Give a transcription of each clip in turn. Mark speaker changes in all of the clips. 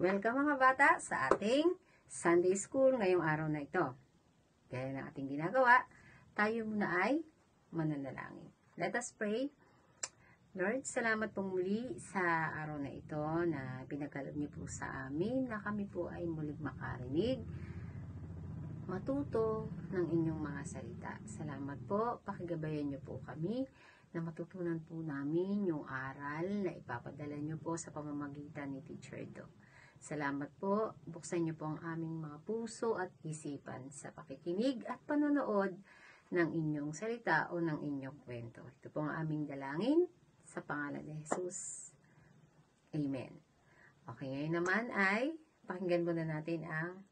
Speaker 1: Welcome mga bata sa ating Sunday School ngayong araw na ito. Gaya ng ating ginagawa, tayo muna ay mananalangin. Let us pray. Lord, salamat po muli sa araw na ito na pinagkalab niyo po sa amin na kami po ay muling makarinig, matuto ng inyong mga salita. Salamat po, pakigabayan niyo po kami na matutunan po namin yung aral na ipapadala niyo po sa pamamagitan ni Teacher Doc. Salamat po. Buksan niyo po ang aming mga puso at isipan sa pakikinig at panonood ng inyong salita o ng inyong kwento. Ito po ang aming dalangin sa pangalan ni Jesus. Amen. Okay, ngayon naman ay pakinggan muna natin ang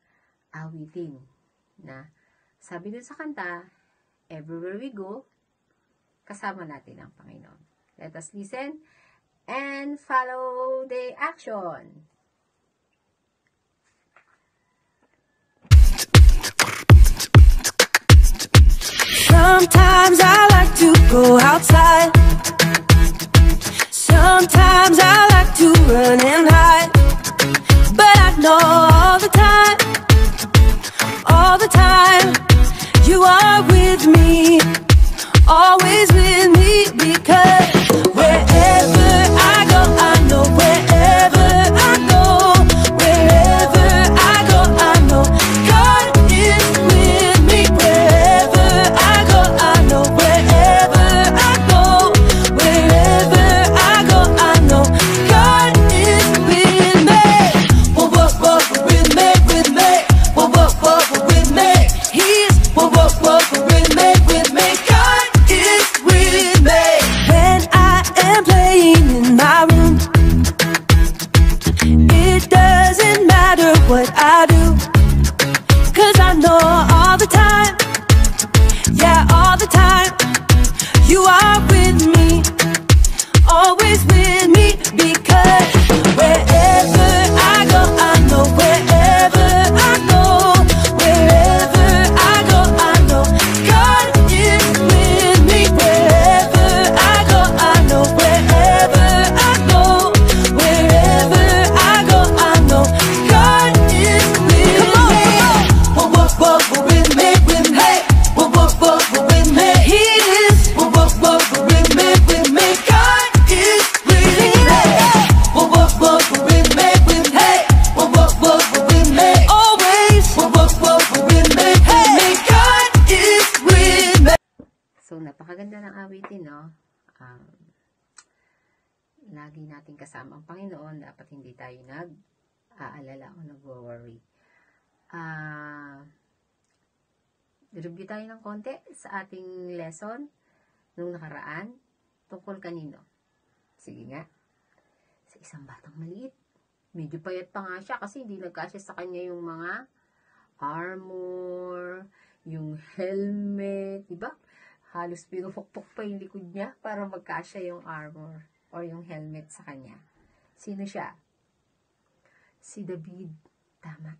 Speaker 1: awitin na sabi dun sa kanta, Everywhere we go, kasama natin ang Panginoon. Let us listen and follow the action. outside lagi natin kasama ang Panginoon, dapat hindi tayo nag-aalala o nag-worry. Uh, review tayo ng konti sa ating lesson nung nakaraan tungkol kanino. Sige nga. Sa isang batang maliit. Medyo payat pa nga siya kasi hindi nagkasya sa kanya yung mga armor, yung helmet, di ba? Halos pinupukpok pa yung likod niya para magkasya yung armor or yung helmet sa kanya. Sino siya? Si David. Tama.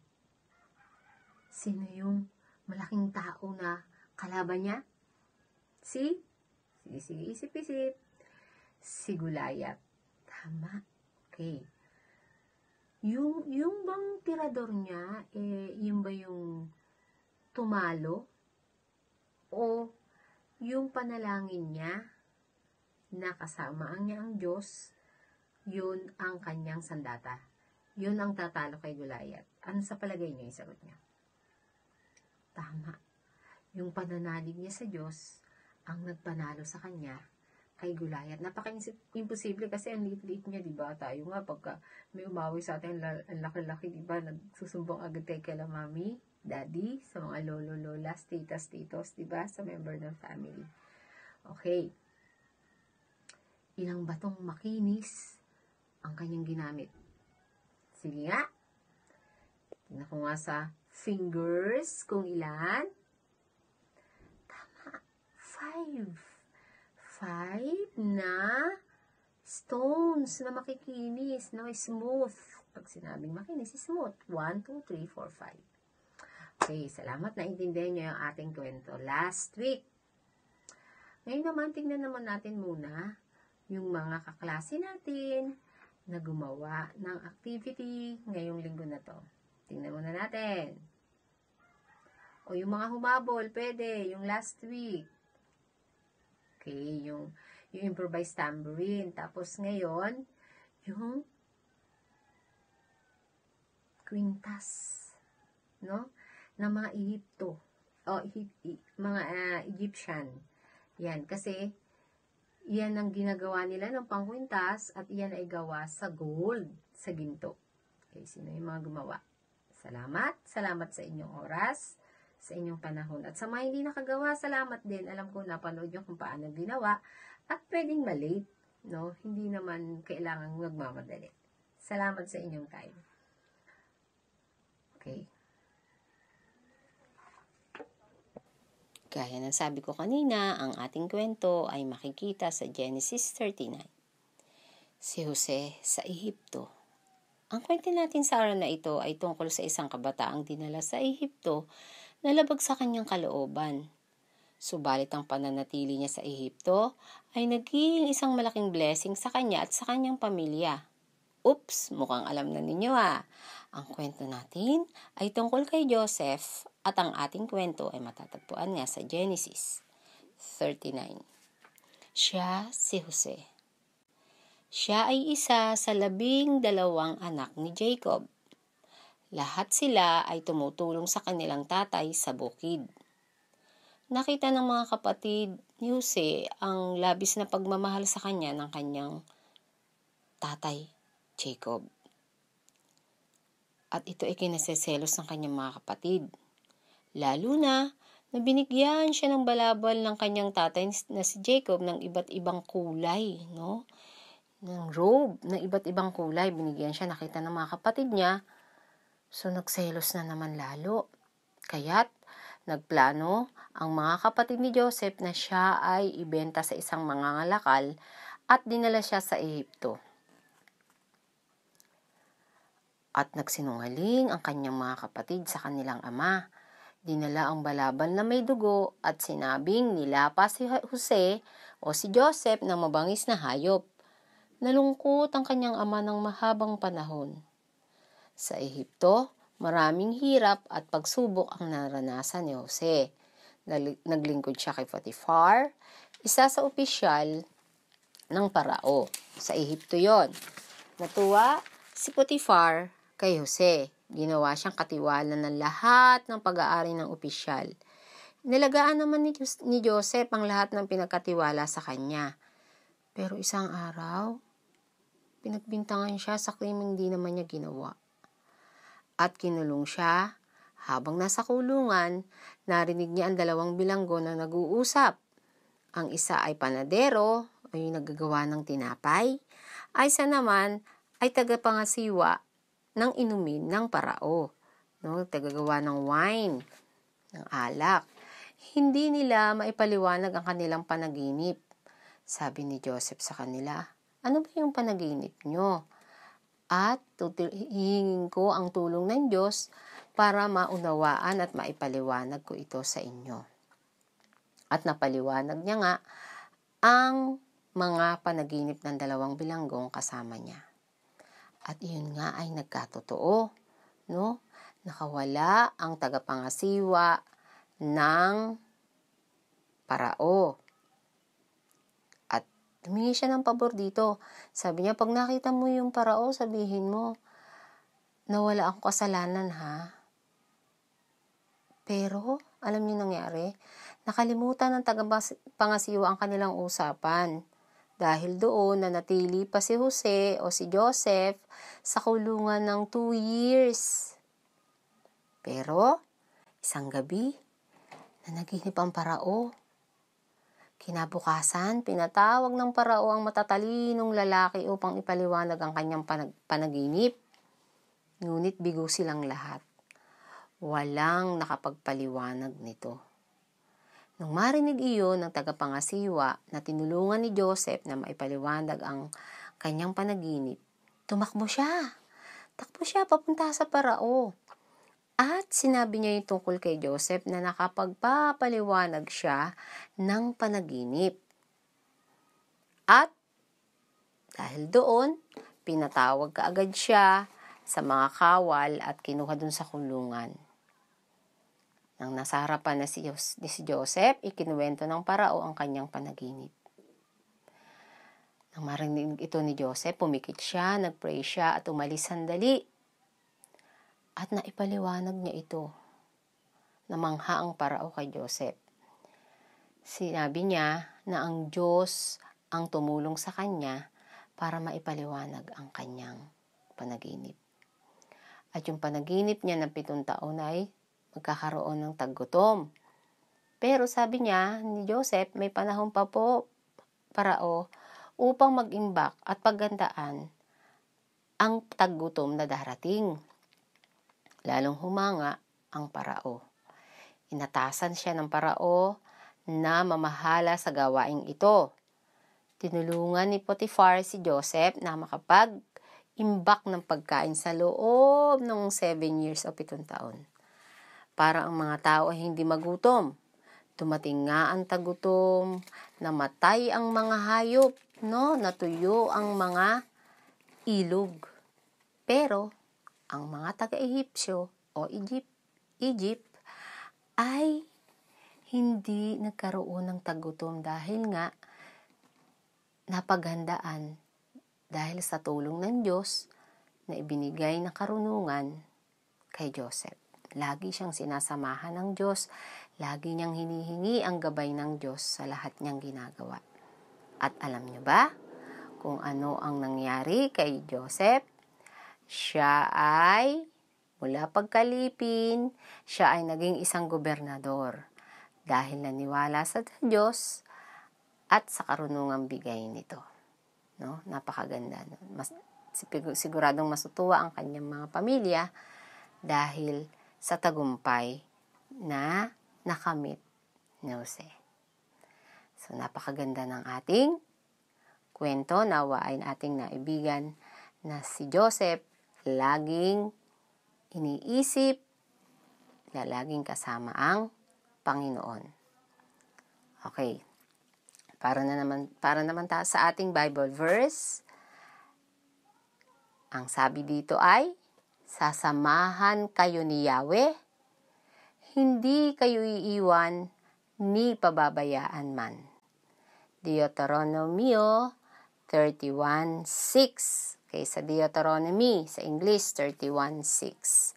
Speaker 1: Sino yung malaking tao na kalaban niya? Si? Sige, sige, isip-isip. Si Gulayat. Tama. Okay. Yung, yung bang tirador niya, eh, yung ba yung tumalo? O yung panalangin niya? na kasama ang niya ang Diyos, yun ang kanyang sandata. Yun ang tatalo kay Goliath. Ano sa palagay niyo yung sagot niya? Tama. Yung pananalig niya sa Diyos, ang nagpanalo sa kanya kay Goliath. Napaka-imposible kasi ang liit-liit niya, di ba? Tayo nga, pagka may umawi sa atin, ang laki-laki, di ba? Nagsusumbong agad kay la mami, daddy, sa mga lolo lola titas-titos, di ba? Sa member ng family. Okay. Ilang batong makinis ang kanyang ginamit. Sige nga. Tingnan ko nga sa fingers kung ilan. Tama. Five. Five na stones na makikinis, na may smooth. Pag sinabing makinis, smooth. 1, 2, 3, 4, 5. Okay, salamat na intindihan nyo yung ating kwento last week. Ngayon naman, tingnan naman natin muna yung mga kaklase natin na gumawa ng activity ngayong linggo na to. Tingnan muna natin. O yung mga humabol, pwede. Yung last week. Okay, yung, yung improvised tambourine. Tapos ngayon, yung quintas. No? Ng mga Egypto. O, mga uh, Egyptian. Yan, kasi Iyan ang ginagawa nila ng pangkwintas at iyan ay gawa sa gold, sa ginto. Okay, sino yung mga gumawa? Salamat. Salamat sa inyong oras, sa inyong panahon. At sa mga hindi nakagawa, salamat din. Alam ko napanood nyo kung paano ginawa at pwedeng malate. No? Hindi naman kailangan magmamadali. Salamat sa inyong time. Okay. Gaya ng sabi ko kanina, ang ating kwento ay makikita sa Genesis 39. Si Jose sa Ehipto. Ang kwento natin sa araw na ito ay tungkol sa isang kabataang dinala sa Ehipto na labag sa kanyang kalooban. Subalit ang pananatili niya sa Ehipto ay naging isang malaking blessing sa kanya at sa kanyang pamilya. Oops, mukhang alam na ninyo ah. Ang kwento natin ay tungkol kay Joseph at ang ating kwento ay matatagpuan nga sa Genesis 39. Siya si Jose. Siya ay isa sa labing dalawang anak ni Jacob. Lahat sila ay tumutulong sa kanilang tatay sa bukid. Nakita ng mga kapatid ni Jose ang labis na pagmamahal sa kanya ng kanyang tatay, Jacob at ito ay kinaseselos ng kanyang mga kapatid. Lalo na na binigyan siya ng balabal ng kanyang tatay na si Jacob ng iba't ibang kulay, no? Ng robe na iba't ibang kulay, binigyan siya nakita ng mga kapatid niya. So nagselos na naman lalo. Kaya't nagplano ang mga kapatid ni Joseph na siya ay ibenta sa isang mangangalakal at dinala siya sa Ehipto. at nagsinungaling ang kanyang mga kapatid sa kanilang ama. Dinala ang balabal na may dugo at sinabing nilapa si Jose o si Joseph ng mabangis na hayop. Nalungkot ang kanyang ama ng mahabang panahon. Sa Ehipto, maraming hirap at pagsubok ang naranasan ni Jose. Naglingkod siya kay Potiphar, isa sa opisyal ng parao. Sa Ehipto yon. Natuwa si Potiphar kay Jose. Ginawa siyang katiwala ng lahat ng pag-aari ng opisyal. Nilagaan naman ni, Joseph ang lahat ng pinagkatiwala sa kanya. Pero isang araw, pinagbintangan siya sa krimeng hindi naman niya ginawa. At kinulong siya habang nasa kulungan, narinig niya ang dalawang bilanggo na nag-uusap. Ang isa ay panadero, ay naggagawa ng tinapay. Ay isa naman ay tagapangasiwa ng inumin ng parao. No, tagagawa ng wine, ng alak. Hindi nila maipaliwanag ang kanilang panaginip. Sabi ni Joseph sa kanila, ano ba yung panaginip nyo? At hihingin ko ang tulong ng Diyos para maunawaan at maipaliwanag ko ito sa inyo. At napaliwanag niya nga ang mga panaginip ng dalawang bilanggong kasama niya. At iyon nga ay nagkatotoo, no? Nakawala ang tagapangasiwa ng parao. At humingi siya ng pabor dito. Sabi niya, pag nakita mo yung parao, sabihin mo, nawala akong kasalanan ha. Pero, alam niyo nangyari, nakalimutan ng tagapangasiwa ang kanilang usapan dahil doon nanatili pa si Jose o si Joseph sa kulungan ng two years. Pero, isang gabi, nanaginip ang parao. Kinabukasan, pinatawag ng parao ang matatalinong lalaki upang ipaliwanag ang kanyang panag- panaginip. Ngunit bigo silang lahat. Walang nakapagpaliwanag nito. Nung marinig iyon ng tagapangasiwa na tinulungan ni Joseph na maipaliwanag ang kanyang panaginip, tumakbo siya. Takbo siya papunta sa parao. At sinabi niya yung tungkol kay Joseph na nakapagpapaliwanag siya ng panaginip. At dahil doon, pinatawag kaagad siya sa mga kawal at kinuha doon sa kulungan. Nang nasa harapan na si, si Joseph, ikinuwento ng parao ang kanyang panaginip. Nang marinig ito ni Joseph, pumikit siya, nagpray siya at umalis sandali. At naipaliwanag niya ito. mangha ang parao kay Joseph. Sinabi niya na ang Diyos ang tumulong sa kanya para maipaliwanag ang kanyang panaginip. At yung panaginip niya ng pitong taon ay magkakaroon ng taggutom. Pero sabi niya ni Joseph, may panahon pa po parao upang mag-imbak at paggandaan ang taggutom na darating. Lalong humanga ang parao. Inatasan siya ng parao na mamahala sa gawaing ito. Tinulungan ni Potiphar si Joseph na makapag-imbak ng pagkain sa loob ng 7 years o 7 taon para ang mga tao ay hindi magutom. Dumating nga ang tagutom, namatay ang mga hayop, no? Natuyo ang mga ilog. Pero ang mga taga-Ehipsyo o Egypt, Egypt ay hindi nagkaroon ng tagutom dahil nga napaghandaan dahil sa tulong ng Diyos na ibinigay na karunungan kay Joseph. Lagi siyang sinasamahan ng Diyos, lagi niyang hinihingi ang gabay ng Diyos sa lahat niyang ginagawa. At alam niyo ba kung ano ang nangyari kay Joseph? Siya ay mula pagkalipin, siya ay naging isang gobernador dahil naniwala sa Diyos at sa karunungang bigay nito. No? Napakaganda. Mas, siguradong masutuwa ang kanyang mga pamilya dahil sa tagumpay na nakamit ni Jose. So, napakaganda ng ating kwento. Nawa ay ating naibigan na si Joseph laging iniisip na laging kasama ang Panginoon. Okay. Para na naman para naman ta sa ating Bible verse. Ang sabi dito ay Sasamahan kayo ni Yahweh, hindi kayo iiwan ni pababayaan man. Deuteronomy 31.6 Okay, sa Deuteronomy sa English 31.6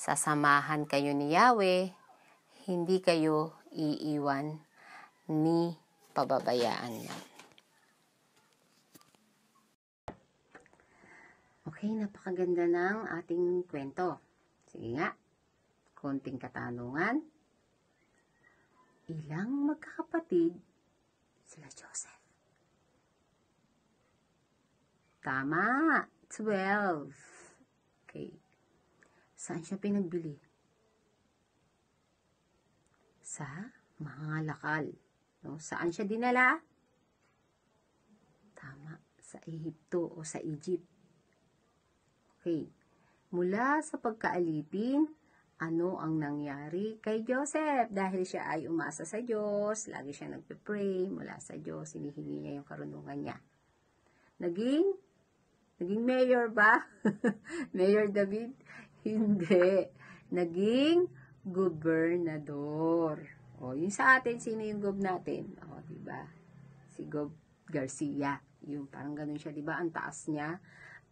Speaker 1: Sasamahan kayo ni Yahweh, hindi kayo iiwan ni pababayaan man. Okay, napakaganda ng ating kwento. Sige nga, konting katanungan. Ilang magkakapatid sila Joseph? Tama, 12. Okay. Saan siya pinagbili? Sa mga lakal. No? Saan siya dinala? Tama, sa Ehipto o sa Egypt. Okay. Mula sa pagkaalipin, ano ang nangyari kay Joseph? Dahil siya ay umasa sa Diyos, lagi siya nagpe-pray mula sa Diyos, hinihingi niya yung karunungan niya. Naging? Naging mayor ba? mayor David? Hindi. Naging gobernador. O, yung sa atin, sino yung gob natin? O, diba? Si Gob Garcia. Yung parang ganun siya, diba? Ang taas niya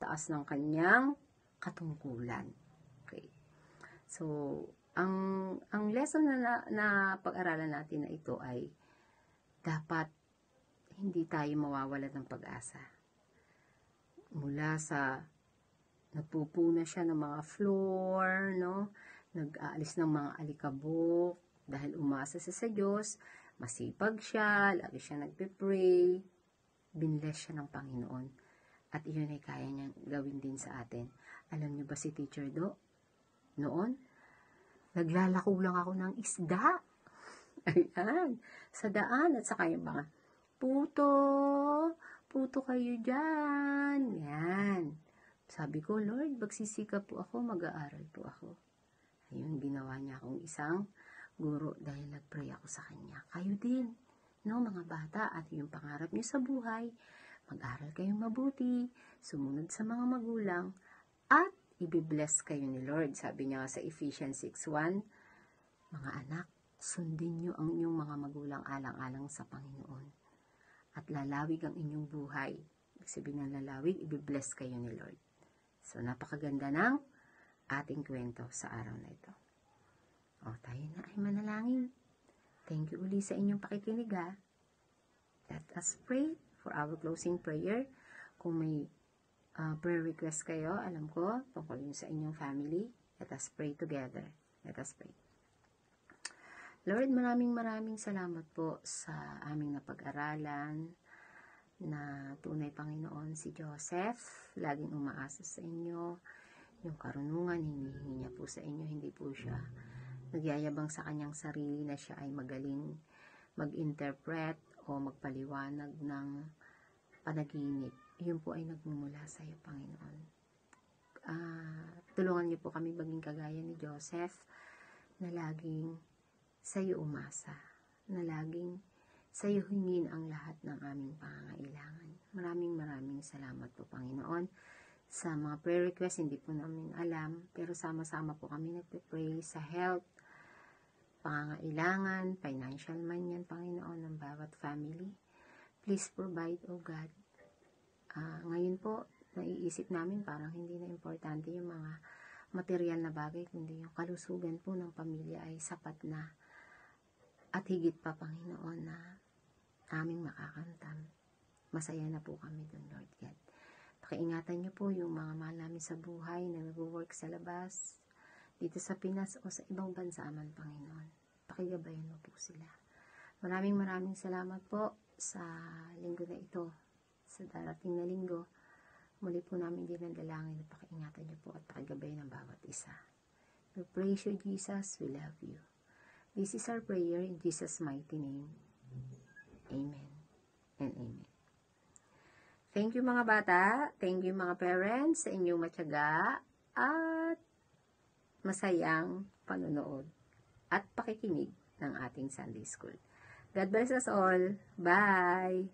Speaker 1: taas ng kanyang katungkulan. Okay. So, ang, ang lesson na, na, na pag-aralan natin na ito ay dapat hindi tayo mawawala ng pag-asa. Mula sa napupuna siya ng mga floor, no? nag-aalis ng mga alikabok dahil umasa siya sa Diyos, masipag siya, lagi siya nagpe-pray, binless siya ng Panginoon. At iyon ay kaya niyang gawin din sa atin. Alam niyo ba si Teacher Do? Noon, naglalako lang ako ng isda. Ayan, sa daan at sa yung mga, puto, puto kayo dyan. Yan. Sabi ko, Lord, magsisikap po ako, mag-aaral po ako. Ayun, ginawa niya akong isang guro dahil nagpray ako sa kanya. Kayo din, no, mga bata, at yung pangarap niyo sa buhay, mag-aral kayong mabuti, sumunod sa mga magulang, at ibibless kayo ni Lord. Sabi niya sa Ephesians 6.1, Mga anak, sundin niyo ang inyong mga magulang alang-alang sa Panginoon. At lalawig ang inyong buhay. Sabi ng lalawig, ibibless kayo ni Lord. So, napakaganda ng ating kwento sa araw na ito. O, tayo na ay manalangin. Thank you uli sa inyong pakikinig ha. Let us pray for our closing prayer. Kung may uh, prayer request kayo, alam ko, tungkol yun sa inyong family, let us pray together. Let us pray. Lord, maraming maraming salamat po sa aming napag-aralan na tunay Panginoon si Joseph. Laging umaasa sa inyo. Yung karunungan, hinihingi niya po sa inyo. Hindi po siya nagyayabang sa kanyang sarili na siya ay magaling mag-interpret o magpaliwanag ng panaginip, yun po ay nagmumula sa iyo, Panginoon. Uh, tulungan niyo po kami maging kagaya ni Joseph na laging sa iyo umasa, na laging sa iyo hingin ang lahat ng aming pangangailangan. Maraming maraming salamat po, Panginoon. Sa mga prayer requests, hindi po namin alam, pero sama-sama po kami nagpe-pray sa health, pangangailangan, financial man yan, Panginoon, ng bawat family. Please provide, O oh God. Uh, ngayon po, naiisip namin parang hindi na importante yung mga material na bagay, kundi yung kalusugan po ng pamilya ay sapat na at higit pa, Panginoon, na aming makakamtam. Masaya na po kami dun, Lord God. Pakiingatan niyo po yung mga mahal namin sa buhay na nag-work sa labas, dito sa Pinas o sa ibang bansa man, Panginoon. Pakigabayan mo po sila. Maraming maraming salamat po sa linggo na ito, sa darating na linggo. Muli po namin dalangin na pakiingatan niyo po at pakigabayan ng bawat isa. We praise you, Jesus. We love you. This is our prayer in Jesus' mighty name. Amen and amen. Thank you mga bata. Thank you mga parents sa inyong matyaga. At masayang panonood at pakikinig ng ating Sunday School. God bless us all. Bye!